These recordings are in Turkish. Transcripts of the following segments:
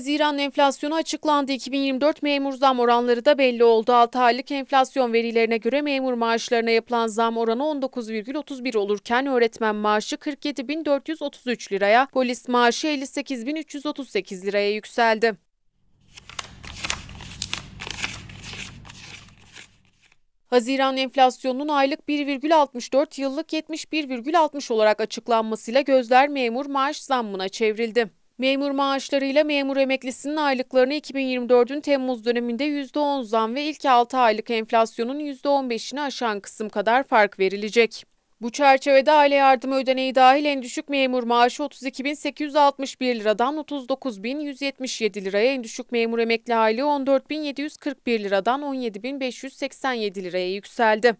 Haziran enflasyonu açıklandı. 2024 memur zam oranları da belli oldu. 6 aylık enflasyon verilerine göre memur maaşlarına yapılan zam oranı 19,31 olurken öğretmen maaşı 47.433 liraya, polis maaşı 58.338 liraya yükseldi. Haziran enflasyonunun aylık 1,64 yıllık 71,60 olarak açıklanmasıyla gözler memur maaş zammına çevrildi. Memur maaşlarıyla memur emeklisinin aylıklarını 2024'ün Temmuz döneminde %10 zam ve ilk 6 aylık enflasyonun %15'ini aşan kısım kadar fark verilecek. Bu çerçevede aile yardımı ödeneği dahil en düşük memur maaşı 32.861 liradan 39.177 liraya, en düşük memur emekli aylığı 14.741 liradan 17.587 liraya yükseldi.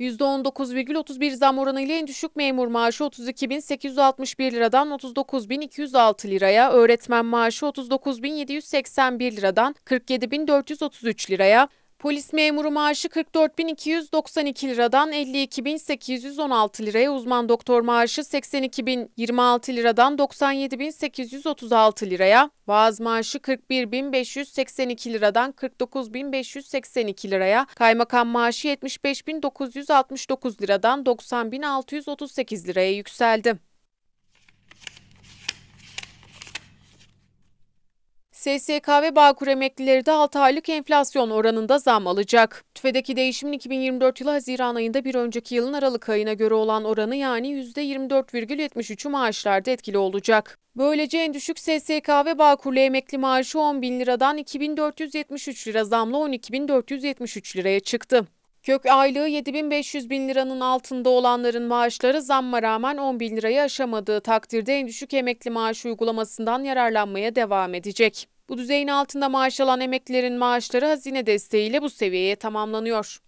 %19,31 zam oranıyla en düşük memur maaşı 32.861 liradan 39.206 liraya, öğretmen maaşı 39.781 liradan 47.433 liraya, Polis memuru maaşı 44.292 liradan 52.816 liraya, uzman doktor maaşı 82.026 liradan 97.836 liraya, vaaz maaşı 41.582 liradan 49.582 liraya, kaymakam maaşı 75.969 liradan 90.638 liraya yükseldi. SSK ve Bağkur emeklileri de 6 aylık enflasyon oranında zam alacak. TÜFE'deki değişimin 2024 yılı Haziran ayında bir önceki yılın Aralık ayına göre olan oranı yani %24,73'ü maaşlarda etkili olacak. Böylece en düşük SSK ve Bağkurlu emekli maaşı 10 bin liradan 2473 lira zamla 12473 liraya çıktı. Kök aylığı 7500 bin liranın altında olanların maaşları zamma rağmen 10 bin lirayı aşamadığı takdirde en düşük emekli maaşı uygulamasından yararlanmaya devam edecek. Bu düzeyin altında maaş alan emeklilerin maaşları hazine desteğiyle bu seviyeye tamamlanıyor.